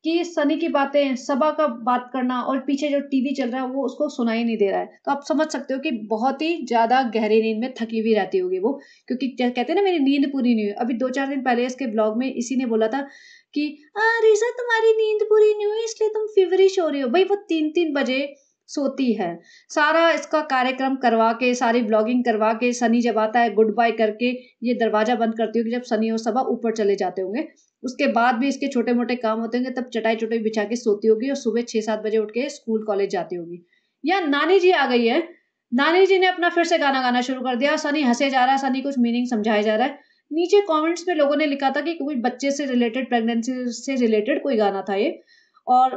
कि सनी की बातें सभा का बात करना और पीछे जो टीवी चल रहा है वो उसको सुनाई नहीं दे रहा है तो आप समझ सकते हो कि बहुत ही ज़्यादा गहरी नींद में थकी हुई रहती होगी वो क्योंकि कहते हैं ना मेरी नींद पूरी नहीं हुई अभी दो चार दिन पहले इसके ब्लॉग में इसी ने बोला था कि रिजा तुम्हारी नींद पूरी नहीं हुई इसलिए तुम फीवरिश हो रही हो भाई वो तीन तीन बजे सोती है सारा इसका कार्यक्रम करवा के सारी ब्लॉगिंग करवा के सनी जब आता है गुड बाय करके ये दरवाजा बंद करती होगी जब सनी और सभा ऊपर चले जाते होंगे उसके बाद भी इसके छोटे मोटे काम होते होंगे तब चटाई चटाई बिछा के सोती होगी और सुबह छह सात बजे उठ के स्कूल कॉलेज जाती होगी या नानी जी आ गई है नानी जी ने अपना फिर से गाना गाना शुरू कर दिया सनी हंसे जा रहा है सनी कुछ मीनिंग समझाया जा रहा है नीचे कमेंट्स में लोगों ने लिखा था कि कोई बच्चे से रिलेटेड प्रेगनेंसी से रिलेटेड कोई गाना था ये और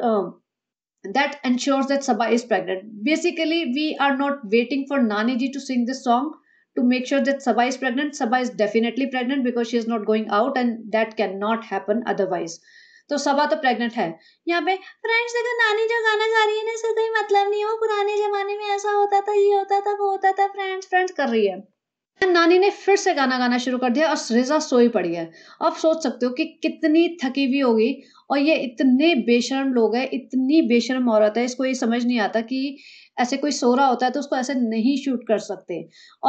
that ensures that Saba is pregnant basically we are not waiting for Nani ji to sing this song to make sure that Sabha is pregnant. Sabha is definitely pregnant because she is not going out and that cannot happen otherwise. तो सबा तो pregnant है यहाँ पे friends देखो नानी जो गाना गा रही है ना इसका कोई मतलब नहीं हो पुराने जमाने में ऐसा होता था ये होता था वो होता था फ्रेंड्स फ्रेंड्स कर रही है तो नानी ने फिर से गाना गाना शुरू कर दिया और रिजा सोई पड़ी है आप सोच सकते हो कि कितनी थकी हुई होगी और ये इतने बेशर्म लोग हैं इतनी बेशर्म औरत है इसको ये समझ नहीं आता कि ऐसे कोई सो रहा होता है तो उसको ऐसे नहीं शूट कर सकते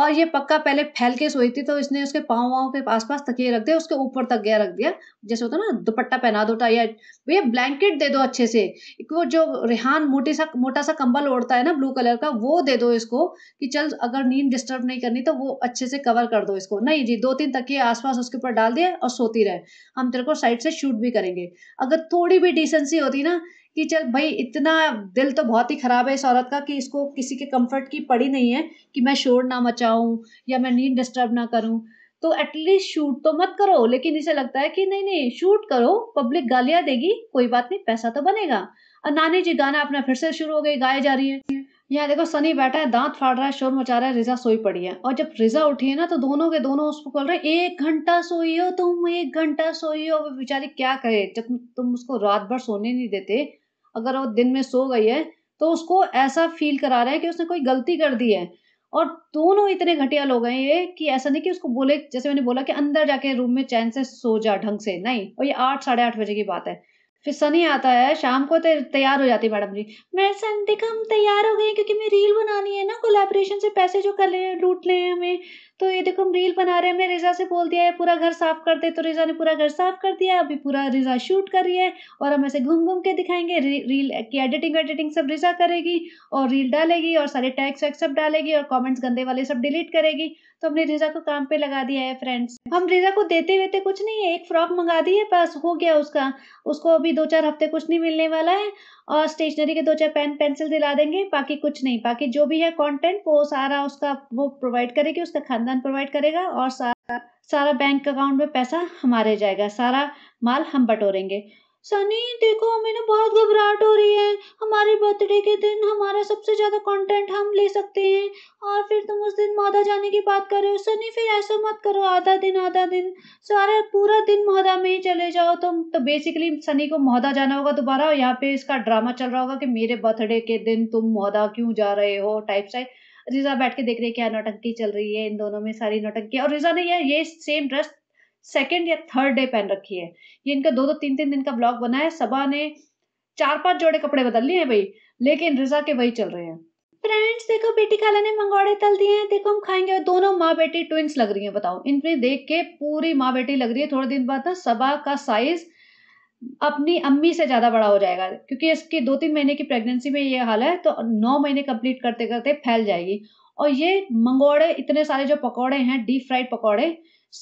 और ये पक्का पहले फैल के सोई थी तो इसने उसके पाँव वाँव के आस पास तकिए रख दिया उसके ऊपर गया रख दिया जैसे होता है ना दुपट्टा पहना दो या भैया ब्लैंकेट दे दो अच्छे से वो जो रेहान मोटी सा मोटा सा कंबल ओढ़ता है ना ब्लू कलर का वो दे दो इसको कि चल अगर नींद डिस्टर्ब नहीं करनी तो वो अच्छे से कवर कर दो इसको नहीं जी दो तीन तकिए आसपास उसके ऊपर डाल दिया और सोती रहे हम तेरे को साइड से शूट भी करेंगे अगर थोड़ी भी डिसेंसी होती ना कि चल भाई इतना दिल तो बहुत ही ख़राब है इस औरत का कि इसको किसी के कंफर्ट की पड़ी नहीं है कि मैं शोर ना मचाऊं या मैं नींद डिस्टर्ब ना करूं तो एटलीस्ट शूट तो मत करो लेकिन इसे लगता है कि नहीं नहीं शूट करो पब्लिक गालियां देगी कोई बात नहीं पैसा तो बनेगा और नानी जी गाना अपना फिर से शुरू हो गई गाए जा रही है यहाँ देखो सनी बैठा है दांत फाड़ रहा है शोर मचा रहा है रिजा सोई पड़ी है और जब रिजा उठी है ना तो दोनों के दोनों उसको बोल रहे एक घंटा सोई हो तुम एक घंटा सोई हो बेचारी क्या करे जब तुम उसको रात भर सोने नहीं देते अगर वो दिन में सो गई है तो उसको ऐसा फील करा रहा है कि उसने कोई गलती कर दी है और दोनों इतने घटिया लोग हैं ये कि ऐसा नहीं कि उसको बोले जैसे मैंने बोला कि अंदर जाके रूम में चैन से सो जा ढंग से नहीं और ये आठ साढ़े आठ बजे की बात है फिर सनी आता है शाम को तैयार हो जाती है मैडम जी मैं संडे का हम तैयार हो गए क्योंकि मैं रील बनानी है ना कोलेबोरेशन से पैसे जो कर ले लूट ले हमें तो ये देखो हम रील बना रहे हैं हमने रिजा से बोल दिया है पूरा घर साफ कर दे तो रिजा ने पूरा घर साफ कर दिया अभी पूरा रिजा शूट कर रही है और हम ऐसे घूम घूम के दिखाएंगे रील की एडिटिंग वेडिटिंग सब रिजा करेगी और रील डालेगी और सारे टैक्स वैक्स सब डालेगी और कॉमेंट्स गंदे वाले सब डिलीट करेगी तो हमने रेजा को काम पे लगा दिया है फ्रेंड्स हम रेजा को देते वेते कुछ नहीं है एक फ्रॉक मंगा दी है बस हो गया उसका उसको अभी दो चार हफ्ते कुछ नहीं मिलने वाला है और स्टेशनरी के दो चार पेन पेंसिल दिला देंगे बाकी कुछ नहीं बाकी जो भी है कॉन्टेंट वो सारा उसका वो प्रोवाइड करेगी उसका खानदान प्रोवाइड करेगा और सारा सारा बैंक अकाउंट में पैसा हमारे जाएगा सारा माल हम बटोरेंगे सनी देखो हमें ना बहुत घबराहट हो रही है हमारे बर्थडे के दिन हमारा सबसे ज़्यादा कंटेंट हम ले सकते हैं और फिर तुम उस दिन मादा जाने की बात कर रहे हो सनी फिर ऐसा मत करो आधा दिन आधा दिन सारा पूरा दिन मोहदा में ही चले जाओ तुम तो बेसिकली सनी को मादा जाना होगा दोबारा और यहाँ पे इसका ड्रामा चल रहा होगा कि मेरे बर्थडे के दिन तुम मादा क्यों जा रहे हो टाइप से रिजा बैठ के देख रही है क्या नौटंकी चल रही है इन दोनों में सारी नौटंकी और रिजा ने यह ये सेम ड्रेस सेकेंड या थर्ड डे पहन रखी है ये इनका दो दो तीन तीन दिन का ब्लॉग बना है सबा ने चार पांच जोड़े कपड़े बदल लिए हैं भाई लेकिन रिजा के वही चल रहे हैं फ्रेंड्स देखो बेटी खाला ने मंगौड़े तल दिए हैं देखो हम खाएंगे और दोनों माँ बेटी ट्विंस लग रही हैं बताओ इनमें देख के पूरी माँ बेटी लग रही है थोड़े दिन बाद ना सबा का साइज अपनी अम्मी से ज़्यादा बड़ा हो जाएगा क्योंकि इसकी दो तीन महीने की प्रेगनेंसी में ये हाल है तो नौ महीने कंप्लीट करते करते फैल जाएगी और ये मंगोड़े इतने सारे जो पकौड़े हैं डीप फ्राइड पकौड़े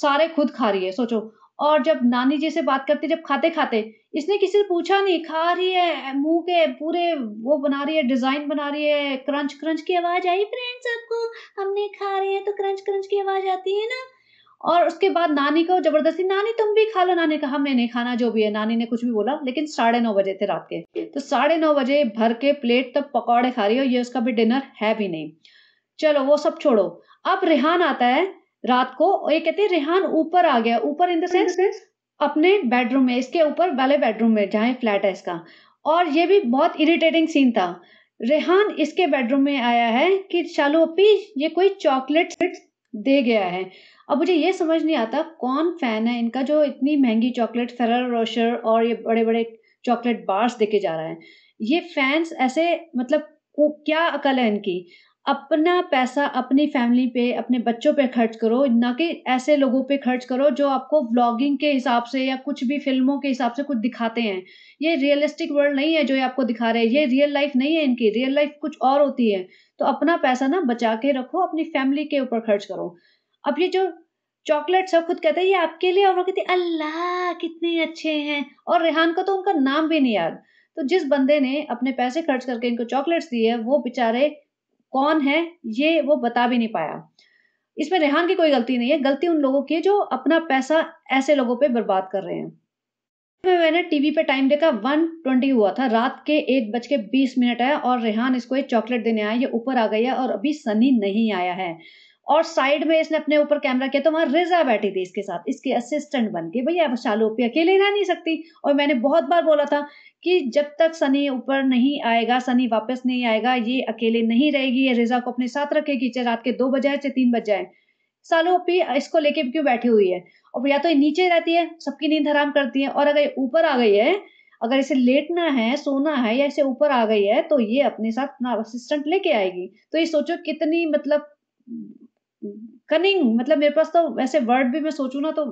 सारे खुद खा रही है सोचो और जब नानी जी से बात करती जब खाते खाते इसने किसी से पूछा नहीं खा रही है मुंह के पूरे वो बना रही है डिजाइन बना रही है क्रंच क्रंच की आवाज आई फ्रेंड्स आपको हमने खा रहे हैं तो क्रंच क्रंच की आवाज आती है ना और उसके बाद नानी को जबरदस्ती नानी तुम भी खा लो नानी कहा हमने नहीं खाना जो भी है नानी ने कुछ भी बोला लेकिन साढ़े नौ बजे थे रात के तो साढ़े नौ बजे भर के प्लेट तक पकौड़े खा रही हो ये उसका भी डिनर है भी नहीं चलो वो सब छोड़ो अब रिहान आता है रात को ये कहते हैं रेहान ऊपर आ गया ऊपर इन द सेंस अपने बेडरूम में इसके ऊपर वाले बेडरूम में जहाँ फ्लैट है इसका और ये भी बहुत इरिटेटिंग सीन था रेहान इसके बेडरूम में आया है कि शालू अपी ये कोई चॉकलेट दे गया है अब मुझे ये समझ नहीं आता कौन फैन है इनका जो इतनी महंगी चॉकलेट फेरर रोशर और ये बड़े बड़े चॉकलेट बार्स देके जा रहा है ये फैंस ऐसे मतलब क्या अकल है इनकी अपना पैसा अपनी फैमिली पे अपने बच्चों पे खर्च करो ना कि ऐसे लोगों पे खर्च करो जो आपको व्लॉगिंग के हिसाब से या कुछ भी फिल्मों के हिसाब से कुछ दिखाते हैं ये रियलिस्टिक वर्ल्ड नहीं है जो ये आपको दिखा रहे हैं ये रियल लाइफ नहीं है इनकी रियल लाइफ कुछ और होती है तो अपना पैसा ना बचा के रखो अपनी फैमिली के ऊपर खर्च करो अब ये जो चॉकलेट सब खुद कहते हैं ये आपके लिए और वो अल्लाह कितने अच्छे हैं और रेहान का तो उनका नाम भी नहीं याद तो जिस बंदे ने अपने पैसे खर्च करके इनको चॉकलेट्स दिए है वो बेचारे कौन है ये वो बता भी नहीं पाया इसमें रेहान की कोई गलती नहीं है गलती उन लोगों की है जो अपना पैसा ऐसे लोगों पे बर्बाद कर रहे हैं में मैंने टीवी पे टाइम देखा वन ट्वेंटी हुआ था रात के एक बज के बीस मिनट आया और रेहान इसको एक चॉकलेट देने आया ये ऊपर आ गई है और अभी सनी नहीं आया है और साइड में इसने अपने ऊपर कैमरा किया तो वहां रिजा बैठी थी इसके साथ इसके असिस्टेंट बन के भैया शालू अकेले रह नहीं सकती और मैंने बहुत बार बोला था कि जब तक सनी ऊपर नहीं आएगा सनी वापस नहीं आएगा ये अकेले नहीं रहेगी ये रिजा को अपने साथ रखेगी चाहे रात के दो बजे चाहे तीन बज जाए सालों पी इसको लेके क्यों बैठी हुई है और या तो ये नीचे रहती है सबकी नींद हराम करती है और अगर ये ऊपर आ गई है अगर इसे लेटना है सोना है या इसे ऊपर आ गई है तो ये अपने साथ अपना असिस्टेंट लेके आएगी तो ये सोचो कितनी मतलब कनिंग मतलब मेरे पास तो ऐसे वर्ड भी मैं सोचू ना तो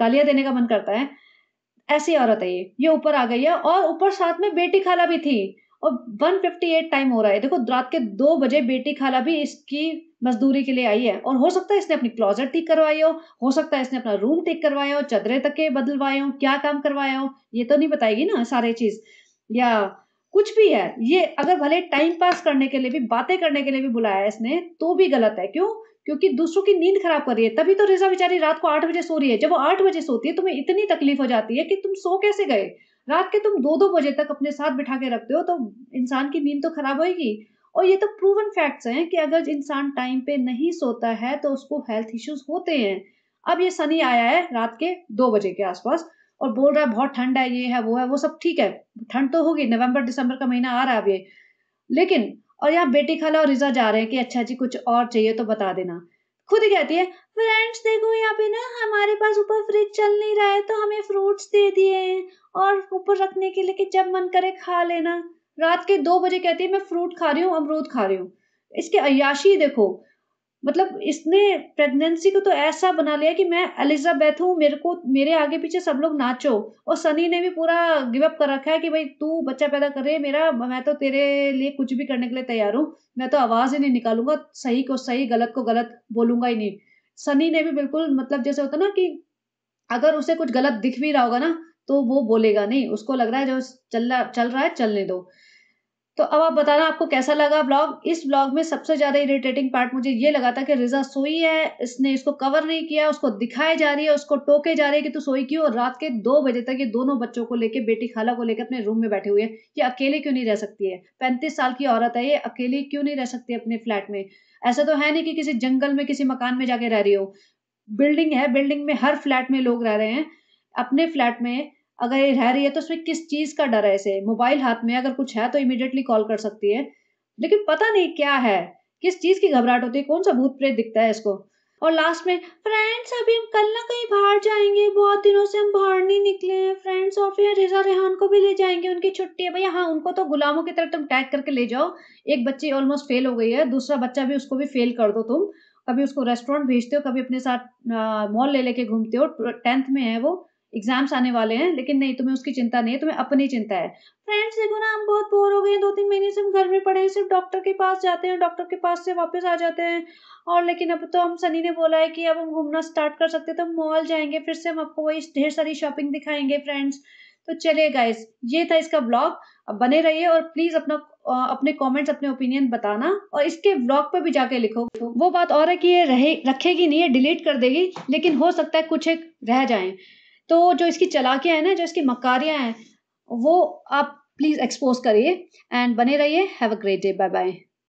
गालियां देने का मन करता है ऐसी औरत है ये ये ऊपर आ गई है और ऊपर साथ में बेटी खाला भी थी और 158 टाइम हो रहा है देखो रात के दो बजे बेटी खाला भी इसकी मजदूरी के लिए आई है और हो सकता है इसने अपनी क्लोजर ठीक करवाई हो हो सकता है इसने अपना रूम ठीक करवाया हो चदरे तक के बदलवाए हो क्या काम करवाया हो ये तो नहीं बताएगी ना सारे चीज या कुछ भी है ये अगर भले टाइम पास करने के लिए भी बातें करने के लिए भी बुलाया है इसने तो भी गलत है क्यों क्योंकि दूसरों की नींद खराब कर रही है तभी तो रिजा बेचारी रात को आठ बजे सो रही है जब वो आठ बजे सोती है तुम्हें इतनी तकलीफ हो जाती है कि तुम सो कैसे गए रात के तुम दो दो बजे तक अपने साथ बिठा के रखते हो तो इंसान की नींद तो खराब होगी और ये तो प्रूवन फैक्ट्स हैं कि अगर इंसान टाइम पे नहीं सोता है तो उसको हेल्थ इश्यूज होते हैं अब ये सनी आया है रात के दो बजे के आसपास और बोल रहा है बहुत ठंड है ये है वो है वो सब ठीक है ठंड तो होगी नवंबर दिसंबर का महीना आ रहा है अब ये लेकिन और यहाँ बेटी खाला और रिजा जा रहे हैं कि अच्छा जी कुछ और चाहिए तो बता देना खुद ही कहती है फ्रेंड्स देखो यहाँ पे ना हमारे पास ऊपर फ्रिज चल नहीं रहा है तो हमें फ्रूट्स दे दिए हैं और ऊपर रखने के लिए कि जब मन करे खा लेना रात के दो बजे कहती है मैं फ्रूट खा रही हूँ अमरूद खा रही हूँ इसके अयाशी देखो मतलब इसने प्रेगनेंसी को तो ऐसा बना लिया कि मैं एलिजाबेथ हूँ मेरे को मेरे आगे पीछे सब लोग नाचो और सनी ने भी पूरा गिवअप कर रखा है कि भाई तू बच्चा पैदा करे मेरा मैं तो तेरे लिए कुछ भी करने के लिए तैयार हूँ मैं तो आवाज़ ही नहीं निकालूंगा सही को सही गलत को गलत बोलूंगा ही नहीं सनी ने भी बिल्कुल मतलब जैसे होता ना कि अगर उसे कुछ गलत दिख भी रहा होगा ना तो वो बोलेगा नहीं उसको लग रहा है जो चल रहा चल रहा है चलने दो तो अब आप बताना आपको कैसा लगा ब्लॉग इस ब्लॉग में सबसे ज़्यादा इरिटेटिंग पार्ट मुझे ये लगा था कि रिजा सोई है इसने इसको कवर नहीं किया उसको दिखाए जा रही है उसको टोके जा रही है कि तू सोई क्यों और रात के दो बजे तक ये दोनों बच्चों को लेके बेटी खाला को लेकर अपने रूम में बैठे हुए हैं ये अकेले क्यों नहीं रह सकती है पैंतीस साल की औरत है ये अकेले क्यों नहीं रह सकती अपने फ्लैट में ऐसा तो है नहीं कि किसी जंगल में किसी मकान में जाके रह रही हो बिल्डिंग है बिल्डिंग में हर फ्लैट में लोग रह रहे हैं अपने फ्लैट में अगर ये रह रही है तो उसमें किस चीज का डर है इसे मोबाइल हाथ में अगर कुछ है तो इमिडिएटली कॉल कर सकती है लेकिन पता नहीं क्या है किस चीज की घबराहट होती है कौन सा भूत प्रेत दिखता है इसको और लास्ट में फ्रेंड्स अभी हम कल ना कहीं बाहर जाएंगे बहुत दिनों से हम बाहर नहीं निकले हैं फ्रेंड्स और फिर रिजा रेहान को भी ले जाएंगे उनकी छुट्टी है भैया हाँ उनको तो गुलामों की तरफ तुम टैग करके ले जाओ एक बच्ची ऑलमोस्ट फेल हो गई है दूसरा बच्चा भी उसको भी फेल कर दो तुम कभी उसको रेस्टोरेंट भेजते हो कभी अपने साथ मॉल ले लेके घूमते हो टेंथ में है वो एग्जाम्स आने वाले हैं लेकिन नहीं तुम्हें उसकी चिंता नहीं है तुम्हें अपनी चिंता है फ्रेंड्स देखो ना हम बहुत बोर हो गए हैं दो तीन महीने से हम घर में पड़े हैं सिर्फ डॉक्टर के पास जाते हैं डॉक्टर के पास से वापस आ जाते हैं और लेकिन अब तो हम सनी ने बोला है कि अब हम घूमना स्टार्ट कर सकते हैं तो हम मॉल जाएंगे फिर से हम आपको वही ढेर सारी शॉपिंग दिखाएंगे फ्रेंड्स तो चलिए गाइस ये था इसका ब्लॉग अब बने रहिए और प्लीज़ अपना अपने कमेंट्स अपने ओपिनियन बताना और इसके ब्लॉग पर भी जाके लिखो वो बात और है कि ये रहे रखेगी नहीं है डिलीट कर देगी लेकिन हो सकता है कुछ एक रह जाए तो जो इसकी चलाकियाँ हैं ना जो इसकी मकारियाँ हैं वो आप प्लीज़ एक्सपोज करिए एंड बने रहिए have a great day bye bye